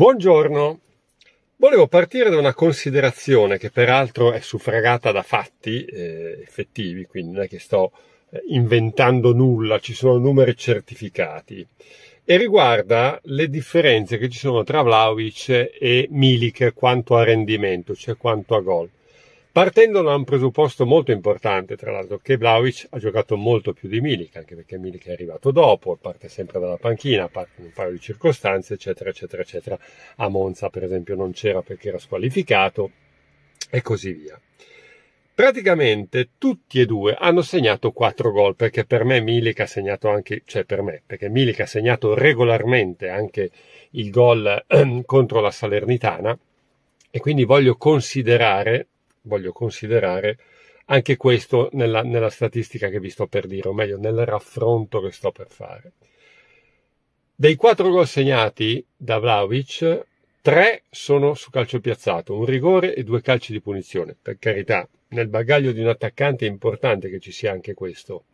Buongiorno. Volevo partire da una considerazione che peraltro è suffragata da fatti eh, effettivi, quindi non è che sto eh, inventando nulla, ci sono numeri certificati, e riguarda le differenze che ci sono tra Vlaovic e Milik quanto a rendimento, cioè quanto a gol partendo da un presupposto molto importante, tra l'altro, che Vlaovic ha giocato molto più di Milik, anche perché Milik è arrivato dopo, parte sempre dalla panchina, parte in un paio di circostanze, eccetera, eccetera, eccetera. A Monza, per esempio, non c'era perché era squalificato, e così via. Praticamente tutti e due hanno segnato 4 gol, perché per me Milik ha segnato anche, cioè per me, perché Milik ha segnato regolarmente anche il gol ehm, contro la Salernitana, e quindi voglio considerare voglio considerare anche questo nella, nella, statistica che vi sto per dire, o meglio nel raffronto che sto per fare. Dei quattro gol segnati da Vlaovic, tre sono su calcio piazzato, un rigore e due calci di punizione. Per carità, nel bagaglio di un attaccante è importante che ci sia anche questo.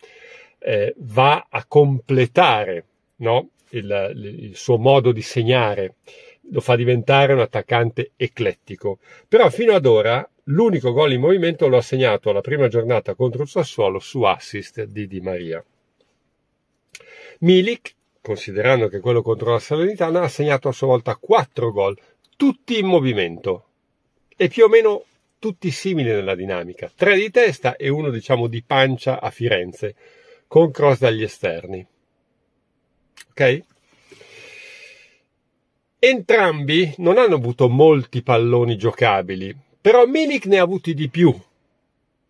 Eh, va a completare no? il, il suo modo di segnare, lo fa diventare un attaccante eclettico. Però fino ad ora L'unico gol in movimento lo ha segnato alla prima giornata contro il Sassuolo su assist di Di Maria. Milik, considerando che quello contro la Salernitana, ha segnato a sua volta 4 gol, tutti in movimento e più o meno tutti simili nella dinamica, 3 di testa e uno diciamo di pancia a Firenze, con cross dagli esterni. Ok? Entrambi non hanno avuto molti palloni giocabili, però Milik ne ha avuti di più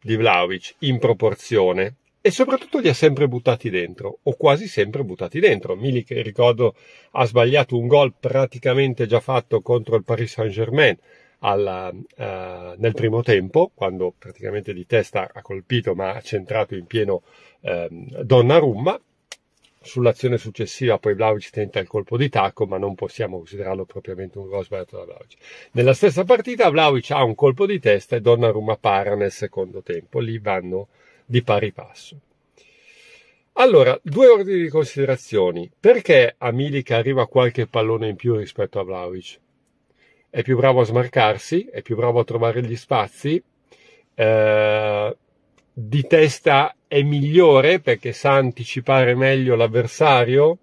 di Vlaovic in proporzione e soprattutto li ha sempre buttati dentro, o quasi sempre buttati dentro. Milik, ricordo, ha sbagliato un gol praticamente già fatto contro il Paris Saint-Germain alla, eh, nel primo tempo, quando praticamente di testa ha colpito ma ha centrato in pieno eh, Donnarumma, Sull'azione successiva poi Vlaovic tenta il colpo di tacco, ma non possiamo considerarlo propriamente un gol sbagliato da Vlaovic. Nella stessa partita Vlaovic ha un colpo di testa e Donnarumma para nel secondo tempo, lì vanno di pari passo. Allora, due ordini di considerazioni. Perché a Milica arriva qualche pallone in più rispetto a Vlaovic? È più bravo a smarcarsi, è più bravo a trovare gli spazi, eh, di testa è migliore perché sa anticipare meglio l'avversario.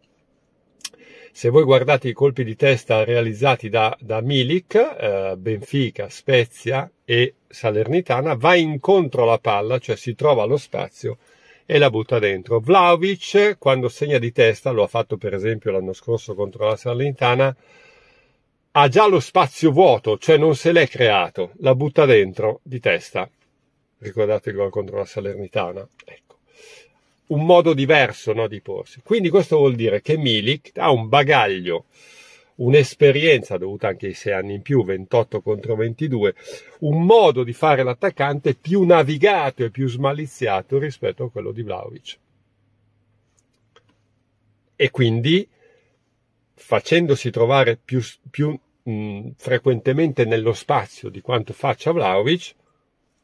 Se voi guardate i colpi di testa realizzati da, da Milik, eh, Benfica, Spezia e Salernitana, va incontro alla palla, cioè si trova allo spazio e la butta dentro. Vlaovic, quando segna di testa, lo ha fatto per esempio l'anno scorso contro la Salernitana, ha già lo spazio vuoto, cioè non se l'è creato, la butta dentro di testa. Ricordate il gol contro la Salernitana? Ecco. Un modo diverso no, di porsi. Quindi questo vuol dire che Milik ha un bagaglio, un'esperienza dovuta anche ai sei anni in più, 28 contro 22, un modo di fare l'attaccante più navigato e più smaliziato rispetto a quello di Vlaovic. E quindi facendosi trovare più, più mh, frequentemente nello spazio di quanto faccia Vlaovic,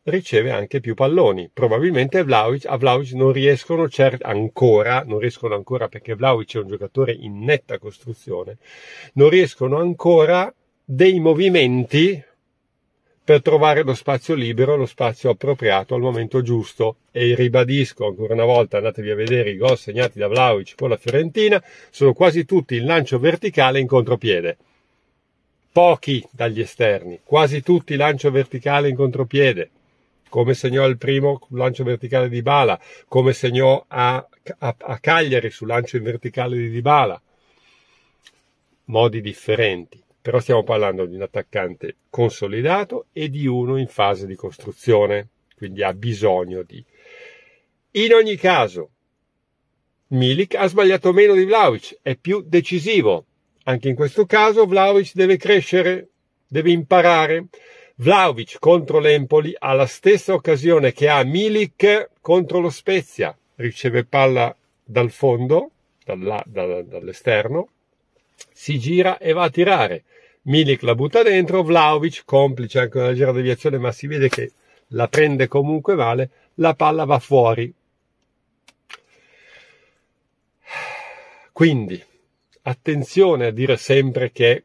riceve anche più palloni. Probabilmente Vlaovic, a Vlaovic non riescono cer- ancora, non riescono ancora perché Vlaovic è un giocatore in netta costruzione, non riescono ancora dei movimenti per trovare lo spazio libero, lo spazio appropriato al momento giusto. E ribadisco ancora una volta, andatevi a vedere i gol segnati da Vlaovic con la Fiorentina, sono quasi tutti in lancio verticale in contropiede. Pochi dagli esterni, quasi tutti lancio verticale in contropiede come segnò al primo lancio verticale di Bala, come segnò a, a, a Cagliari sul lancio in verticale di Dybala. Modi differenti, però stiamo parlando di un attaccante consolidato e di uno in fase di costruzione, quindi ha bisogno di... In ogni caso, Milik ha sbagliato meno di Vlaovic, è più decisivo. Anche in questo caso Vlaovic deve crescere, deve imparare, Vlaovic contro l'Empoli ha la stessa occasione che ha Milik contro lo Spezia. Riceve palla dal fondo, dalla, da, dall'esterno, si gira e va a tirare. Milik la butta dentro, Vlaovic, complice anche una leggera deviazione, ma si vede che la prende comunque male, la palla va fuori. Quindi, attenzione a dire sempre che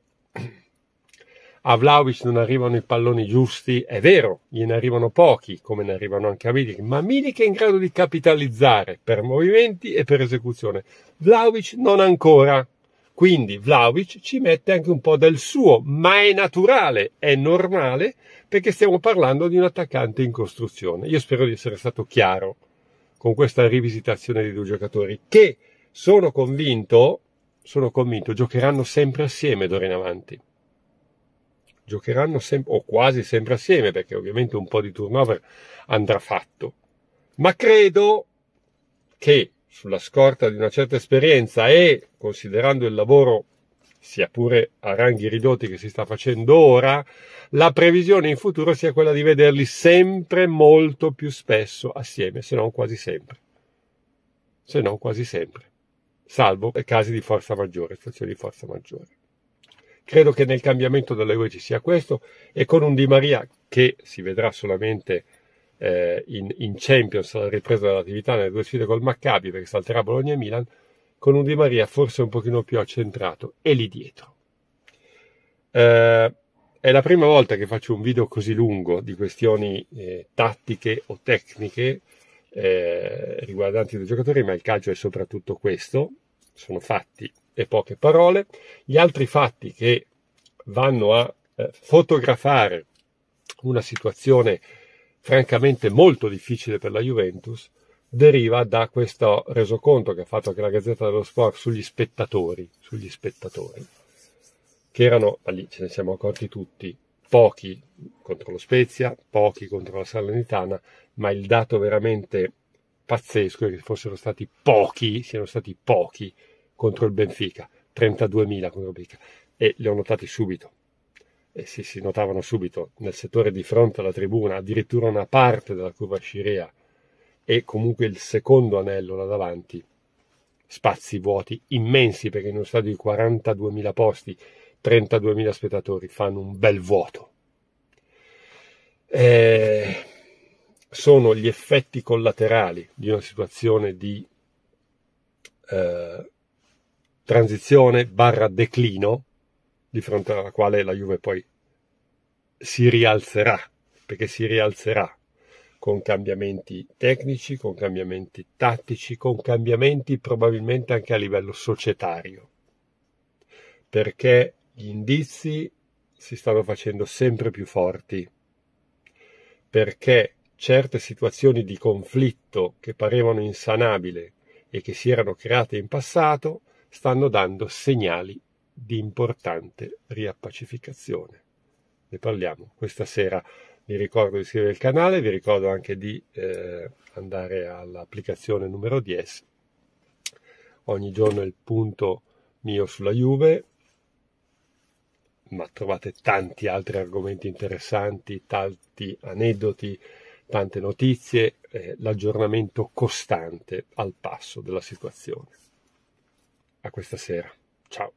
a Vlaovic non arrivano i palloni giusti, è vero, gliene arrivano pochi, come ne arrivano anche a Milik, ma Milik è in grado di capitalizzare per movimenti e per esecuzione. Vlaovic non ancora. Quindi Vlaovic ci mette anche un po' del suo, ma è naturale, è normale, perché stiamo parlando di un attaccante in costruzione. Io spero di essere stato chiaro con questa rivisitazione dei due giocatori, che sono convinto, sono convinto, giocheranno sempre assieme d'ora in avanti giocheranno sempre o quasi sempre assieme perché ovviamente un po' di turnover andrà fatto. Ma credo che sulla scorta di una certa esperienza e considerando il lavoro sia pure a ranghi ridotti che si sta facendo ora, la previsione in futuro sia quella di vederli sempre molto più spesso assieme, se non quasi sempre. Se non quasi sempre. Salvo casi di forza maggiore, situazioni di forza maggiore. Credo che nel cambiamento UE ci sia questo e con un Di Maria che si vedrà solamente eh, in, in, Champions alla ripresa dell'attività nelle due sfide col Maccabi perché salterà Bologna e Milan, con un Di Maria forse un pochino più accentrato e lì dietro. Eh, è la prima volta che faccio un video così lungo di questioni eh, tattiche o tecniche eh, riguardanti i due giocatori, ma il calcio è soprattutto questo, sono fatti e poche parole, gli altri fatti che vanno a eh, fotografare una situazione francamente molto difficile per la Juventus deriva da questo resoconto che ha fatto anche la Gazzetta dello Sport sugli spettatori, sugli spettatori che erano, ma lì ce ne siamo accorti tutti, pochi contro lo Spezia, pochi contro la Salernitana, ma il dato veramente pazzesco è che fossero stati pochi, siano stati pochi contro il Benfica, 32.000 contro il Benfica, e li ho notati subito. E si, si notavano subito nel settore di fronte alla tribuna, addirittura una parte della curva scirea e comunque il secondo anello là davanti, spazi vuoti immensi perché in uno stadio di 42.000 posti, 32.000 spettatori fanno un bel vuoto. Eh, sono gli effetti collaterali di una situazione di eh, transizione barra declino di fronte alla quale la Juve poi si rialzerà, perché si rialzerà con cambiamenti tecnici, con cambiamenti tattici, con cambiamenti probabilmente anche a livello societario, perché gli indizi si stanno facendo sempre più forti, perché certe situazioni di conflitto che parevano insanabili e che si erano create in passato stanno dando segnali di importante riappacificazione. Ne parliamo questa sera. Vi ricordo di iscrivervi al canale, vi ricordo anche di eh, andare all'applicazione numero 10. Ogni giorno è il punto mio sulla Juve, ma trovate tanti altri argomenti interessanti, tanti aneddoti, tante notizie, eh, l'aggiornamento costante al passo della situazione a questa sera. Ciao!